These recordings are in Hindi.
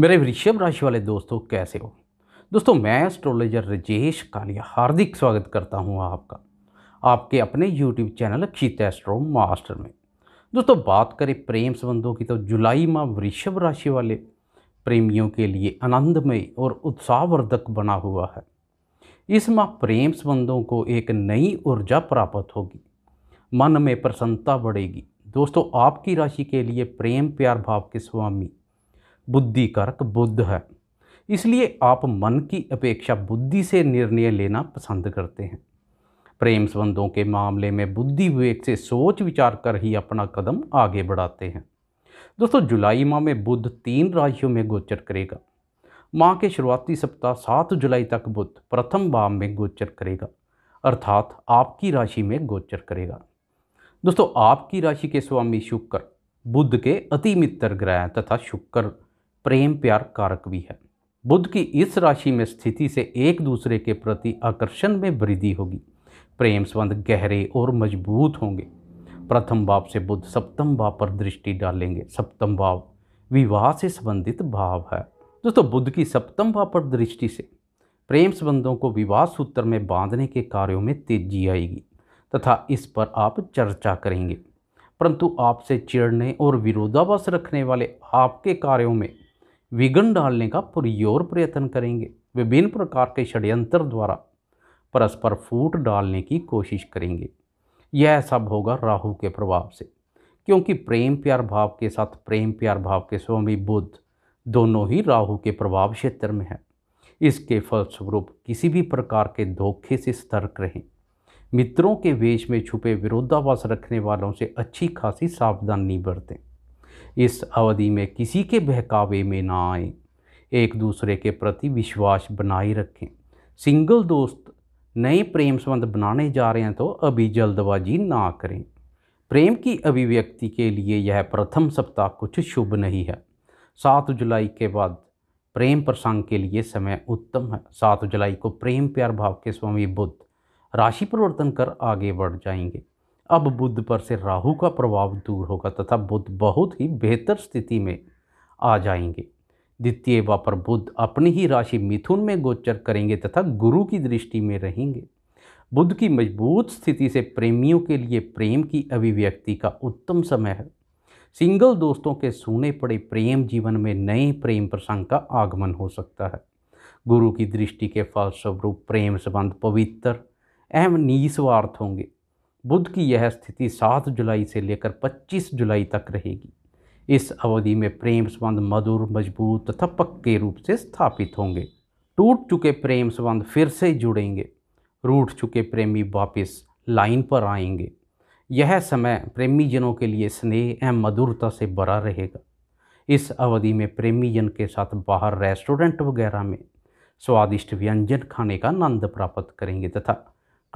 मेरे वृषभ राशि वाले दोस्तों कैसे हो दोस्तों मैं एस्ट्रोलॉजर राजेश कालिया हार्दिक स्वागत करता हूं आपका आपके अपने YouTube channel Akshit astro master में दोस्तों बात करें प्रेम संबंधों की तो जुलाई माह वृषभ राशि वाले प्रेमियों के लिए आनंदमय और उत्साहवर्धक बना हुआ है इस माह प्रेम संबंधों को एक नई ऊर्जा प्राप्त होगी मन में प्रसन्नता बढ़ेगी दोस्तों आपकी राशि के लिए प्रेम प्यार भाव के स्वामी बुद्धि कारक बुद्ध है इसलिए आप मन की अपेक्षा बुद्धि से निर्णय लेना पसंद करते हैं प्रेम संबंधों के मामले में बुद्धि विवेक से सोच विचार कर ही अपना कदम आगे बढ़ाते हैं दोस्तों जुलाई माह में बुद्ध तीन राशियों में गोचर करेगा माह के शुरुआती सप्ताह सात जुलाई तक बुद्ध प्रथम भाव में गोचर करेगा अर्थात आपकी राशि में गोचर करेगा दोस्तों आपकी राशि के स्वामी शुक्र बुद्ध के अति मित्र ग्रह तथा शुक्र प्रेम प्यार कारक भी है बुद्ध की इस राशि में स्थिति से एक दूसरे के प्रति आकर्षण में वृद्धि होगी प्रेम संबंध गहरे और मजबूत होंगे प्रथम भाव से बुद्ध सप्तम भाव पर दृष्टि डालेंगे सप्तम भाव विवाह से संबंधित भाव है दोस्तों बुद्ध की सप्तम भाव पर दृष्टि से प्रेम संबंधों को विवाह सूत्र में बांधने के कार्यों में तेजी आएगी तथा इस पर आप चर्चा करेंगे परंतु आपसे चिड़ने और विरोधाभास रखने वाले आपके कार्यों में विघन डालने का पुरजोर प्रयत्न करेंगे विभिन्न प्रकार के षड्यंत्र द्वारा परस्पर फूट डालने की कोशिश करेंगे यह सब होगा राहु के प्रभाव से क्योंकि प्रेम प्यार भाव के साथ प्रेम प्यार भाव के स्वामी बुद्ध दोनों ही राहु के प्रभाव क्षेत्र में हैं इसके फलस्वरूप किसी भी प्रकार के धोखे से सतर्क रहें मित्रों के वेश में छुपे विरोधाभास रखने वालों से अच्छी खासी सावधानी बरतें इस अवधि में किसी के बहकावे में ना आए एक दूसरे के प्रति विश्वास बनाए रखें सिंगल दोस्त नए प्रेम संबंध बनाने जा रहे हैं तो अभी जल्दबाजी ना करें प्रेम की अभिव्यक्ति के लिए यह प्रथम सप्ताह कुछ शुभ नहीं है सात जुलाई के बाद प्रेम प्रसंग के लिए समय उत्तम है सात जुलाई को प्रेम प्यार भाव के स्वामी बुद्ध राशि परिवर्तन कर आगे बढ़ जाएंगे अब बुद्ध पर से राहु का प्रभाव दूर होगा तथा बुद्ध बहुत ही बेहतर स्थिति में आ जाएंगे द्वितीय व पर बुद्ध अपनी ही राशि मिथुन में गोचर करेंगे तथा गुरु की दृष्टि में रहेंगे बुद्ध की मजबूत स्थिति से प्रेमियों के लिए प्रेम की अभिव्यक्ति का उत्तम समय है सिंगल दोस्तों के सूने पड़े प्रेम जीवन में नए प्रेम प्रसंग का आगमन हो सकता है गुरु की दृष्टि के फलस्वरूप प्रेम संबंध पवित्र एवं निस्वार्थ होंगे बुध की यह स्थिति 7 जुलाई से लेकर 25 जुलाई तक रहेगी इस अवधि में प्रेम संबंध मधुर मजबूत तथा पक्के रूप से स्थापित होंगे टूट चुके प्रेम संबंध फिर से जुड़ेंगे रूठ चुके प्रेमी वापस लाइन पर आएंगे यह समय प्रेमी जनों के लिए स्नेह एवं मधुरता से भरा रहेगा इस अवधि में प्रेमी जन के साथ बाहर रेस्टोरेंट वगैरह में स्वादिष्ट व्यंजन खाने का आनंद प्राप्त करेंगे तथा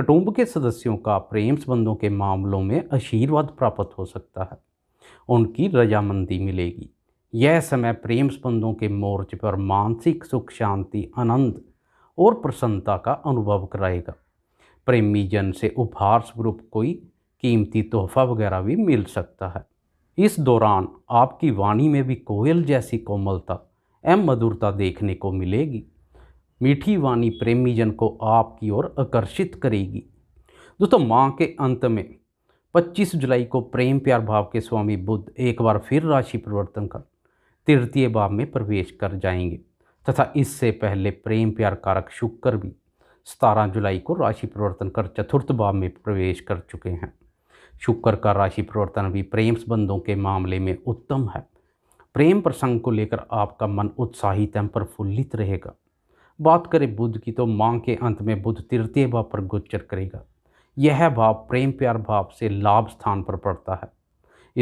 कुटुंब के सदस्यों का प्रेम संबंधों के मामलों में आशीर्वाद प्राप्त हो सकता है उनकी रजामंदी मिलेगी यह समय प्रेम संबंधों के मोर्चे पर मानसिक सुख शांति आनंद और प्रसन्नता का अनुभव कराएगा प्रेमी जन से उपहार स्वरूप कोई कीमती तोहफा वगैरह भी मिल सकता है इस दौरान आपकी वाणी में भी कोयल जैसी कोमलता एवं मधुरता देखने को मिलेगी मीठी वाणी प्रेमी जन को आपकी ओर आकर्षित करेगी दोस्तों माह के अंत में 25 जुलाई को प्रेम प्यार भाव के स्वामी बुद्ध एक बार फिर राशि परिवर्तन कर तृतीय भाव में प्रवेश कर जाएंगे तथा इससे पहले प्रेम प्यार कारक शुक्र भी सतारह जुलाई को राशि परिवर्तन कर चतुर्थ भाव में प्रवेश कर चुके हैं शुक्र का राशि परिवर्तन भी प्रेम संबंधों के मामले में उत्तम है प्रेम प्रसंग को लेकर आपका मन उत्साहित एवं प्रफुल्लित रहेगा बात करें बुद्ध की तो माँ के अंत में बुद्ध तृतीय भाव पर गोचर करेगा यह भाव प्रेम प्यार भाव से लाभ स्थान पर पड़ता है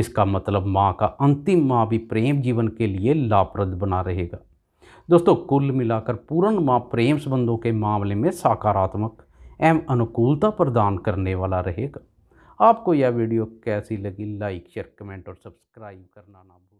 इसका मतलब माँ का अंतिम माँ भी प्रेम जीवन के लिए लाभप्रद बना रहेगा दोस्तों कुल मिलाकर पूर्ण माँ प्रेम संबंधों के मामले में सकारात्मक एवं अनुकूलता प्रदान करने वाला रहेगा आपको यह वीडियो कैसी लगी लाइक शेयर कमेंट और सब्सक्राइब करना ना भूल